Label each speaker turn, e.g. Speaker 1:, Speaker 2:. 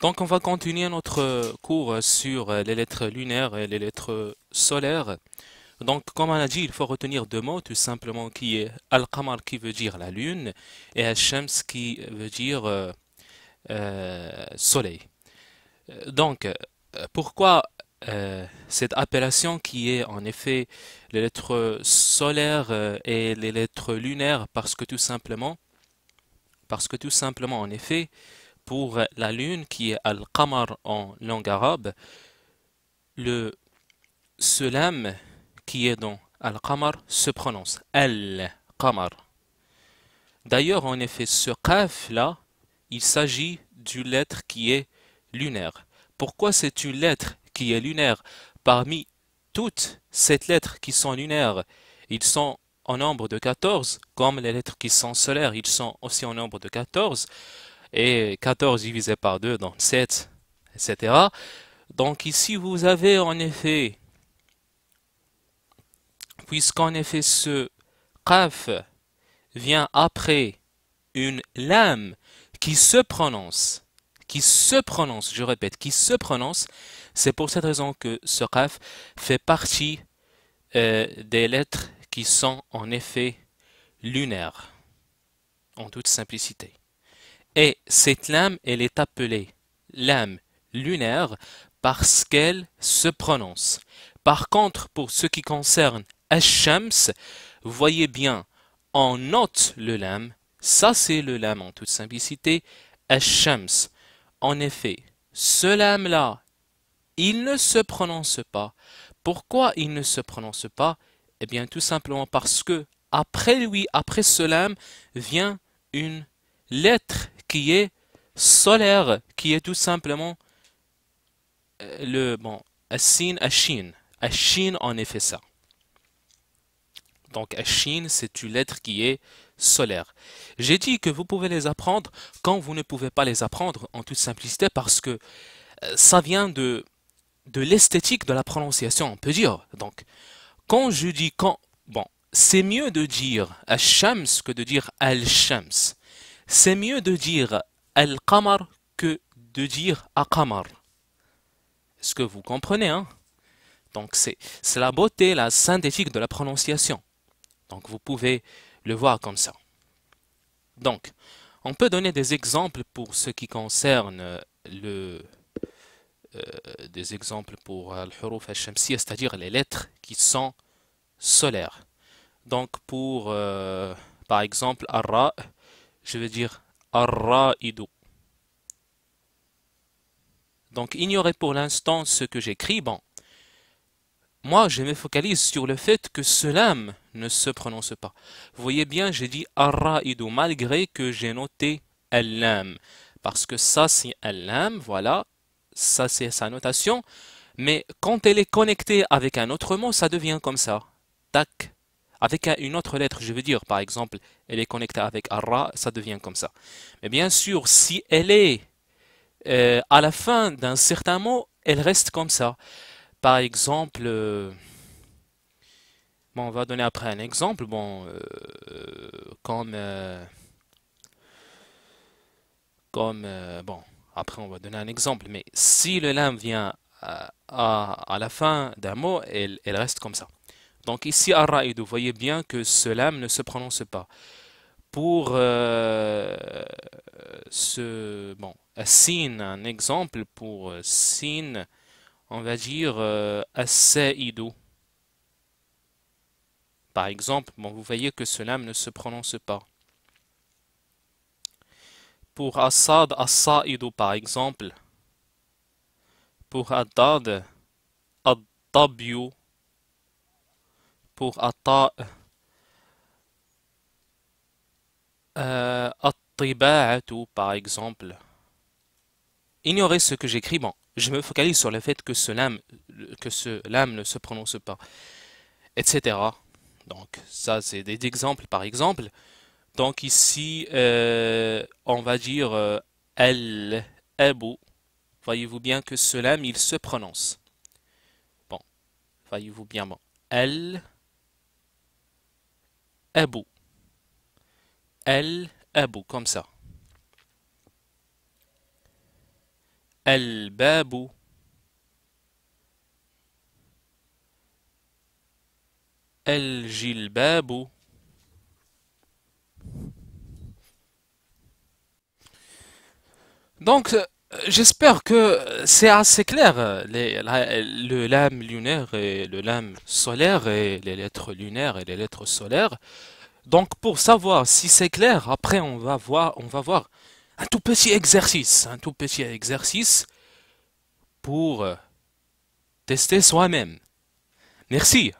Speaker 1: Donc on va continuer notre euh, cours sur euh, les lettres lunaires et les lettres solaires. Donc comme on a dit, il faut retenir deux mots, tout simplement qui est Al-Qamar qui veut dire la lune et Al-Shams qui veut dire euh, soleil. Donc pourquoi cette appellation qui est en effet les lettres solaires et les lettres lunaires parce que tout simplement, parce que tout simplement en effet, pour la lune qui est Al-Qamar en langue arabe, le sulam qui est dans Al-Qamar se prononce Al-Qamar. D'ailleurs, en effet, ce kaf là, il s'agit d'une lettre qui est lunaire. Pourquoi c'est une lettre qui est lunaire Parmi toutes ces lettres qui sont lunaires, ils sont en nombre de 14, comme les lettres qui sont solaires, ils sont aussi en nombre de 14 et 14 divisé par 2, donc 7, etc. Donc ici, vous avez en effet, puisqu'en effet ce qaf vient après une lame qui se prononce, qui se prononce, je répète, qui se prononce, c'est pour cette raison que ce qaf fait partie euh, des lettres qui sont en effet lunaires, en toute simplicité. Et cette lame, elle est appelée lame lunaire parce qu'elle se prononce. Par contre, pour ce qui concerne ash voyez bien, on note le lame, ça c'est le lame en toute simplicité, ash En effet, ce lame-là, il ne se prononce pas. Pourquoi il ne se prononce pas Eh bien, tout simplement parce que après lui, après ce lame, vient une lettre qui est solaire, qui est tout simplement euh, le bon Assin Ashin. Ashin en effet ça. Donc Ashin, c'est une lettre qui est solaire. J'ai dit que vous pouvez les apprendre quand vous ne pouvez pas les apprendre en toute simplicité parce que euh, ça vient de, de l'esthétique de la prononciation, on peut dire. Donc, quand je dis quand, bon, c'est mieux de dire Ashams que de dire Al-Shams. C'est mieux de dire al-qamar que de dire aqamar. Est-ce que vous comprenez hein Donc c'est la beauté, la synthétique de la prononciation. Donc vous pouvez le voir comme ça. Donc, on peut donner des exemples pour ce qui concerne le, euh, des exemples pour al huruf al cest c'est-à-dire les lettres qui sont solaires. Donc pour, euh, par exemple, Arra, je veux dire ar Donc ignorez pour l'instant ce que j'écris. Bon, moi je me focalise sur le fait que lam » ne se prononce pas. Vous voyez bien, j'ai dit ar malgré que j'ai noté Al-Lam. Parce que ça c'est Al-Lam, voilà, ça c'est sa notation. Mais quand elle est connectée avec un autre mot, ça devient comme ça. Tac, avec une autre lettre, je veux dire, par exemple, elle est connectée avec Arra, ça devient comme ça. Mais bien sûr, si elle est euh, à la fin d'un certain mot, elle reste comme ça. Par exemple, euh, bon, on va donner après un exemple, bon, euh, comme, comme, bon, après on va donner un exemple, mais si le lame vient à, la fin d'un mot, elle reste comme ça. Donc ici, ar vous voyez bien que ce lame ne se prononce pas. Pour euh, ce... Bon, Sin, un exemple pour euh, Sin, on va dire euh, Par exemple, bon, vous voyez que ce lame ne se prononce pas. Pour Assad, as par exemple. Pour Adad, ad pour Atta. Euh, par exemple. Ignorez ce que j'écris. Bon, je me focalise sur le fait que ce lame, que ne se prononce pas, etc. Donc, ça, c'est des exemples par exemple. Donc, ici, euh, on va dire elle euh, El, Ebu. Voyez-vous bien que ce lame, il se prononce. Bon, voyez-vous bien, bon. El, elle Al Abu comme ça. El babou. El gil Donc, euh, j'espère que c'est assez clair. Euh, le lame lunaire et le lame solaire et les lettres lunaires et les lettres solaires. Donc pour savoir si c'est clair, après on va voir, on va voir un tout petit exercice, un tout petit exercice pour euh, tester soi-même. Merci.